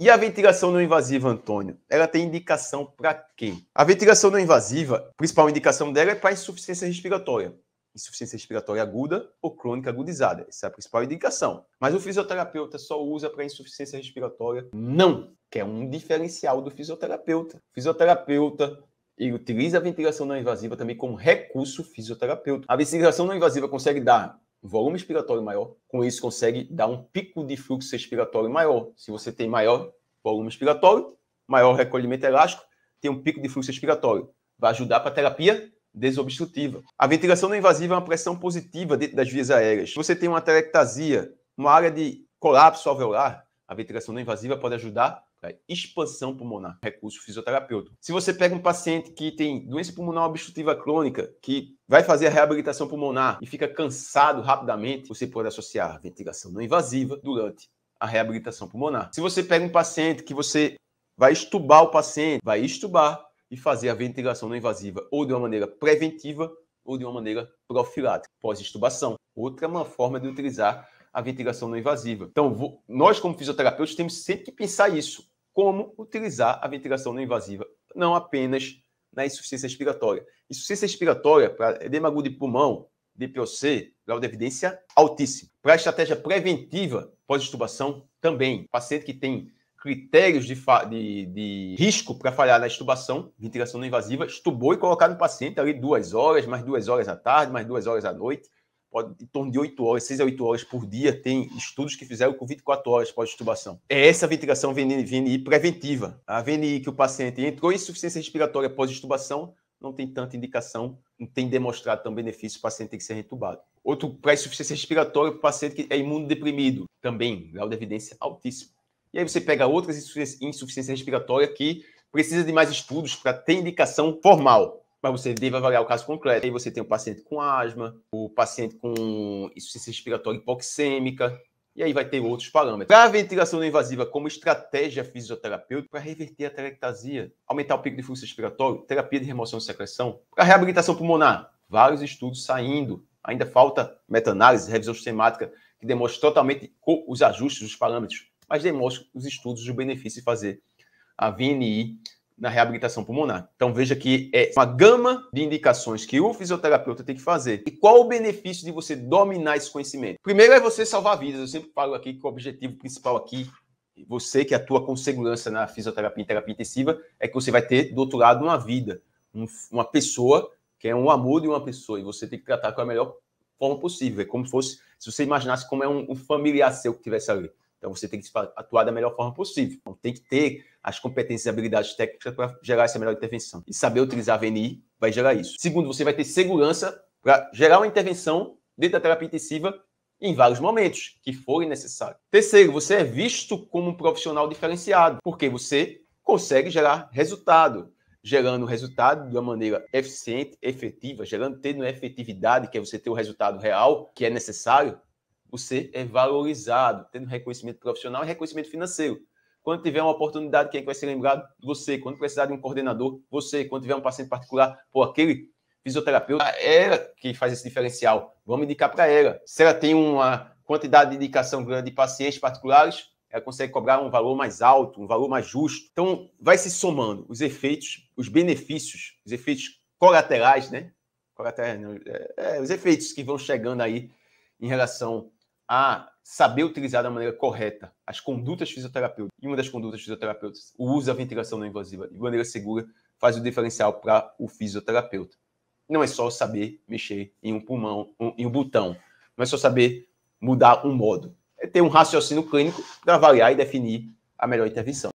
E a ventilação não invasiva, Antônio? Ela tem indicação para quê? A ventilação não invasiva, a principal indicação dela é para insuficiência respiratória. Insuficiência respiratória aguda ou crônica agudizada. Essa é a principal indicação. Mas o fisioterapeuta só usa para insuficiência respiratória? Não, que é um diferencial do fisioterapeuta. O fisioterapeuta ele utiliza a ventilação não invasiva também como recurso fisioterapeuta. A ventilação não invasiva consegue dar volume expiratório maior. Com isso, consegue dar um pico de fluxo expiratório maior. Se você tem maior volume expiratório, maior recolhimento elástico, tem um pico de fluxo expiratório. Vai ajudar para a terapia desobstrutiva. A ventilação não é invasiva é uma pressão positiva dentro das vias aéreas. Se você tem uma telectasia, uma área de colapso alveolar, a ventilação não é invasiva pode ajudar é expansão pulmonar, recurso fisioterapeuta Se você pega um paciente que tem doença pulmonar obstrutiva crônica, que vai fazer a reabilitação pulmonar e fica cansado rapidamente, você pode associar ventilação não invasiva durante a reabilitação pulmonar. Se você pega um paciente que você vai estubar o paciente, vai estubar e fazer a ventilação não invasiva ou de uma maneira preventiva ou de uma maneira profilática, pós-estubação. Outra forma de utilizar a ventilação não é invasiva. Então, vou, nós, como fisioterapeutas, temos sempre que pensar isso: como utilizar a ventilação não invasiva, não apenas na insuficiência respiratória. Insuficiência respiratória, para edema é agudo de pulmão, DPOC, grau de evidência altíssimo. Para a estratégia preventiva pós-estubação, também. Paciente que tem critérios de, de, de risco para falhar na estubação, ventilação não invasiva, estubou e colocar no paciente ali duas horas, mais duas horas à tarde, mais duas horas à noite, pode, em torno de 8 horas, 6 a 8 horas por dia, tem estudos que fizeram com 24 horas pós estubação É essa ventilação VNI, VNI preventiva. A VNI que o paciente entrou em insuficiência respiratória pós estubação não tem tanta indicação, não tem demonstrado tão benefício, o paciente tem que ser retubado. Outro para insuficiência respiratória, o paciente que é imunodeprimido, também, grau de evidência altíssimo. E aí você pega outras insuficiências insuficiência respiratória que precisa de mais estudos para ter indicação formal mas você deve avaliar o caso concreto. Aí você tem o paciente com asma, o paciente com insuficiência respiratória hipoxêmica, e aí vai ter outros parâmetros. Para a ventilação não invasiva como estratégia fisioterapêutica para reverter a telectasia, aumentar o pico de fluxo respiratório, terapia de remoção de secreção, para reabilitação pulmonar, vários estudos saindo. Ainda falta meta-análise, revisão sistemática, que demonstra totalmente os ajustes dos parâmetros, mas demonstra os estudos de benefício de fazer a VNI na reabilitação pulmonar. Então veja que é uma gama de indicações que o fisioterapeuta tem que fazer. E qual o benefício de você dominar esse conhecimento? Primeiro é você salvar vidas. Eu sempre falo aqui que o objetivo principal aqui, você que atua com segurança na fisioterapia e terapia intensiva, é que você vai ter do outro lado uma vida, um, uma pessoa que é um amor de uma pessoa e você tem que tratar com a melhor forma possível. É como se fosse, se você imaginasse como é um, um familiar seu que tivesse ali. Então você tem que atuar da melhor forma possível. Então, tem que ter as competências e habilidades técnicas para gerar essa melhor intervenção. E saber utilizar a VNI vai gerar isso. Segundo, você vai ter segurança para gerar uma intervenção dentro da terapia intensiva em vários momentos que forem necessários. Terceiro, você é visto como um profissional diferenciado, porque você consegue gerar resultado, gerando resultado de uma maneira eficiente, efetiva, gerando tendo efetividade, que é você ter o resultado real que é necessário você é valorizado, tendo reconhecimento profissional e reconhecimento financeiro. Quando tiver uma oportunidade, quem é que vai ser lembrado? Você. Quando precisar de um coordenador, você. Quando tiver um paciente particular, pô, aquele fisioterapeuta, ela que faz esse diferencial. Vamos indicar para ela. Se ela tem uma quantidade de indicação grande de pacientes particulares, ela consegue cobrar um valor mais alto, um valor mais justo. Então, vai se somando os efeitos, os benefícios, os efeitos colaterais, né? Colaterais, é, é, os efeitos que vão chegando aí em relação a saber utilizar da maneira correta as condutas fisioterapêuticas. E uma das condutas fisioterapêuticas, o uso da ventilação não invasiva de maneira segura, faz o diferencial para o fisioterapeuta. Não é só saber mexer em um pulmão, um, em um botão. Não é só saber mudar um modo. É ter um raciocínio clínico para avaliar e definir a melhor intervenção.